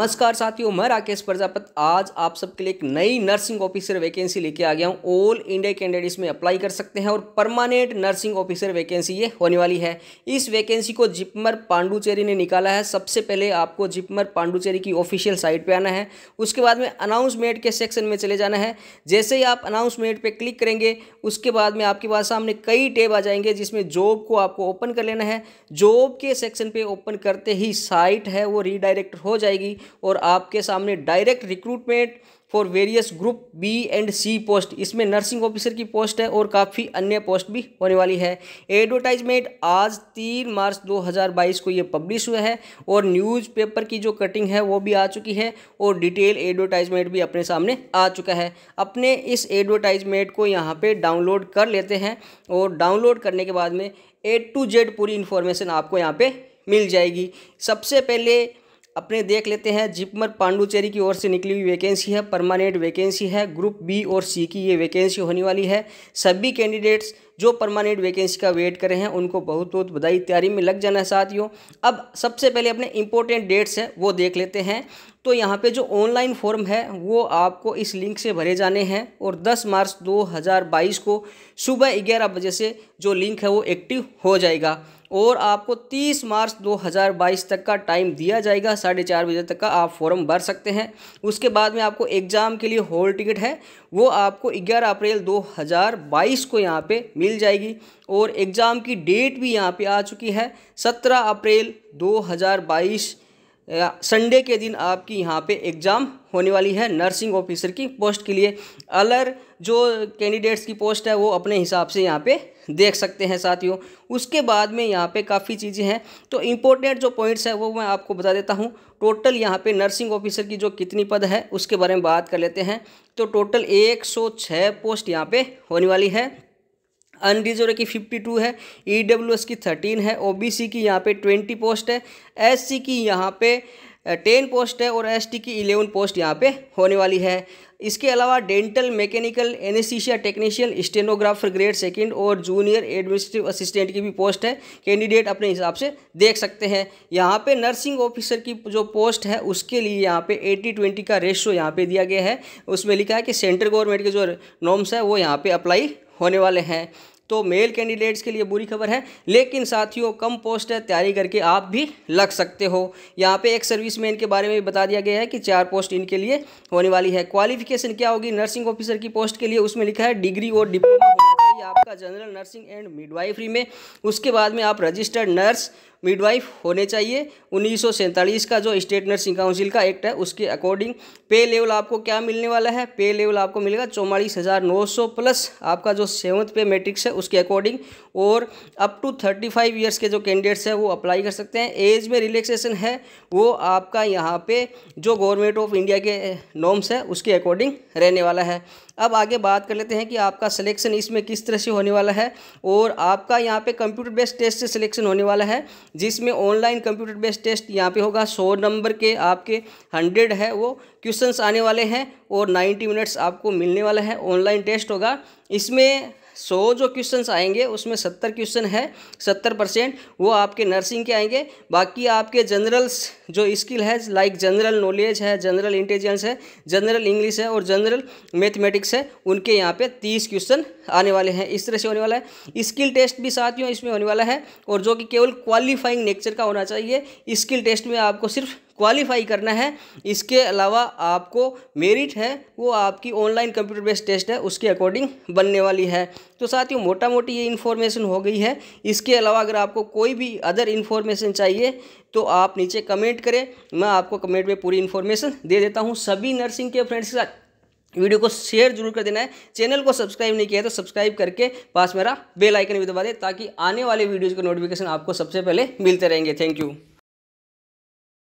नमस्कार साथियों मैं राकेश प्रजापत आज आप सबके लिए एक नई नर्सिंग ऑफिसर वैकेंसी लेके आ गया हूँ ऑल इंडिया कैंडिडेट्स में अप्लाई कर सकते हैं और परमानेंट नर्सिंग ऑफिसर वैकेंसी ये होने वाली है इस वैकेंसी को जिपमर पांडुचेरी ने निकाला है सबसे पहले आपको जिपमर पांडुचेरी की ऑफिशियल साइट पर आना है उसके बाद में अनाउंसमेंट के सेक्शन में चले जाना है जैसे ही आप अनाउंसमेंट पर क्लिक करेंगे उसके बाद में आपके पास सामने कई टेब आ जाएंगे जिसमें जॉब को आपको ओपन कर लेना है जॉब के सेक्शन पर ओपन करते ही साइट है वो रीडायरेक्ट हो जाएगी और आपके सामने direct recruitment for various group B and C post इसमें नर्सिंग ऑफिसर की पोस्ट है और काफ़ी अन्य पोस्ट भी होने वाली है एडवर्टाइजमेंट आज तीन मार्च 2022 को ये पब्लिश हुआ है और न्यूज़पेपर की जो कटिंग है वो भी आ चुकी है और डिटेल एडवर्टाइजमेंट भी अपने सामने आ चुका है अपने इस एडवर्टाइजमेंट को यहाँ पर डाउनलोड कर लेते हैं और डाउनलोड करने के बाद में ए टू जेड पूरी इन्फॉर्मेशन आपको यहाँ पर मिल जाएगी सबसे पहले अपने देख लेते हैं जिपमर पांडुचेरी की ओर से निकली हुई वैकेंसी है परमानेंट वैकेंसी है ग्रुप बी और सी की ये वैकेंसी होने वाली है सभी कैंडिडेट्स जो परमानेंट वैकेंसी का वेट कर रहे हैं उनको बहुत बहुत बधाई तैयारी में लग जाना साथियों अब सबसे पहले अपने इंपॉर्टेंट डेट्स हैं वो देख लेते हैं तो यहाँ पे जो ऑनलाइन फॉर्म है वो आपको इस लिंक से भरे जाने हैं और 10 मार्च 2022 को सुबह ग्यारह बजे से जो लिंक है वो एक्टिव हो जाएगा और आपको 30 मार्च 2022 तक का टाइम दिया जाएगा साढ़े चार बजे तक का आप फॉर्म भर सकते हैं उसके बाद में आपको एग्ज़ाम के लिए हॉल टिकट है वो आपको 11 अप्रैल 2022 को यहाँ पे मिल जाएगी और एग्ज़ाम की डेट भी यहाँ पे आ चुकी है 17 अप्रैल 2022 संडे के दिन आपकी यहाँ पे एग्ज़ाम होने वाली है नर्सिंग ऑफिसर की पोस्ट के लिए अलर जो कैंडिडेट्स की पोस्ट है वो अपने हिसाब से यहाँ पे देख सकते हैं साथियों उसके बाद में यहाँ पे काफ़ी चीज़ें हैं तो इम्पोर्टेंट जो पॉइंट्स है वो मैं आपको बता देता हूँ टोटल यहाँ पे नर्सिंग ऑफिसर की जो कितनी पद है उसके बारे में बात कर लेते हैं तो टोटल एक सौ छः पोस्ट यहाँ पर होने वाली है अनरिजर्व e की फिफ्टी टू है ई की थर्टीन है ओ की यहाँ पे ट्वेंटी पोस्ट है एस की यहाँ पे टेन पोस्ट है और टी की इलेवन पोस्ट यहाँ पे होने वाली है इसके अलावा dental mechanical anaesthesia technician stenographer grade second और जूनियर एडमिनिस्ट्रेटिव असिस्टेंट की भी पोस्ट है कैंडिडेट अपने हिसाब से देख सकते हैं यहाँ पे नर्सिंग ऑफिसर की जो पोस्ट है उसके लिए यहाँ पे एटी ट्वेंटी का रेशो यहाँ पे दिया गया है उसमें लिखा है कि सेंट्रल गवर्नमेंट के जो नॉर्म्स है वो यहाँ पर अप्लाई होने वाले हैं तो मेल कैंडिडेट्स के लिए बुरी खबर है लेकिन साथियों कम पोस्ट है तैयारी करके आप भी लग सकते हो यहाँ पे एक सर्विस मैन के बारे में भी बता दिया गया है कि चार पोस्ट इनके लिए होने वाली है क्वालिफिकेशन क्या होगी नर्सिंग ऑफिसर की पोस्ट के लिए उसमें लिखा है डिग्री और डिप्लोमा होगी आपका जनरल नर्सिंग एंड मिडवाइफरी में उसके बाद में आप रजिस्टर्ड नर्स मिडवाइफ होने चाहिए उन्नीस का जो स्टेट नर्सिंग काउंसिल का एक्ट है उसके अकॉर्डिंग पे लेवल आपको क्या मिलने वाला है पे लेवल आपको मिलेगा चौवालीस हज़ार नौ सौ प्लस आपका जो सेवन्थ पे मैट्रिक्स है उसके अकॉर्डिंग और up to thirty five years के जो कैंडिडेट्स हैं वो अप्लाई कर सकते हैं एज में रिलैक्सेशन है वो आपका यहाँ पे जो गवर्नमेंट ऑफ इंडिया के नॉर्म्स है उसके अकॉर्डिंग रहने वाला है अब आगे बात कर लेते हैं कि आपका सिलेक्शन इसमें किस तरह से होने वाला है और आपका यहाँ पे कंप्यूटर बेस्ड टेस्ट से सिलेक्शन होने वाला है जिसमें ऑनलाइन कंप्यूटर बेस्ड टेस्ट यहाँ पे होगा सौ नंबर के आपके हंड्रेड है वो क्वेश्चंस आने वाले हैं और नाइन्टी मिनट्स आपको मिलने वाला है ऑनलाइन टेस्ट होगा इसमें सौ जो क्वेश्चन आएंगे उसमें सत्तर क्वेश्चन है सत्तर परसेंट वो आपके नर्सिंग के आएंगे बाकी आपके जनरल्स जो स्किल है लाइक जनरल नॉलेज है जनरल इंटेलिजेंस है जनरल इंग्लिश है और जनरल मैथमेटिक्स है उनके यहाँ पे तीस क्वेश्चन आने वाले हैं इस तरह से होने वाला है स्किल टेस्ट भी साथियों इसमें होने वाला है और जो कि केवल क्वालिफाइंग नेक्चर का होना चाहिए स्किल टेस्ट में आपको सिर्फ क्वालिफाई करना है इसके अलावा आपको मेरिट है वो आपकी ऑनलाइन कंप्यूटर बेस्ड टेस्ट है उसके अकॉर्डिंग बनने वाली है तो साथियों मोटा मोटी ये इन्फॉर्मेशन हो गई है इसके अलावा अगर आपको कोई भी अदर इन्फॉर्मेशन चाहिए तो आप नीचे कमेंट करें मैं आपको कमेंट में पूरी इन्फॉर्मेशन दे देता हूँ सभी नर्सिंग के फ्रेंड्स के साथ वीडियो को शेयर जरूर कर देना है चैनल को सब्सक्राइब नहीं किया है तो सब्सक्राइब करके पास मेरा बेल आइकन भी दबा दे ताकि आने वाले वीडियोज़ का नोटिफिकेशन आपको सबसे पहले मिलते रहेंगे थैंक यू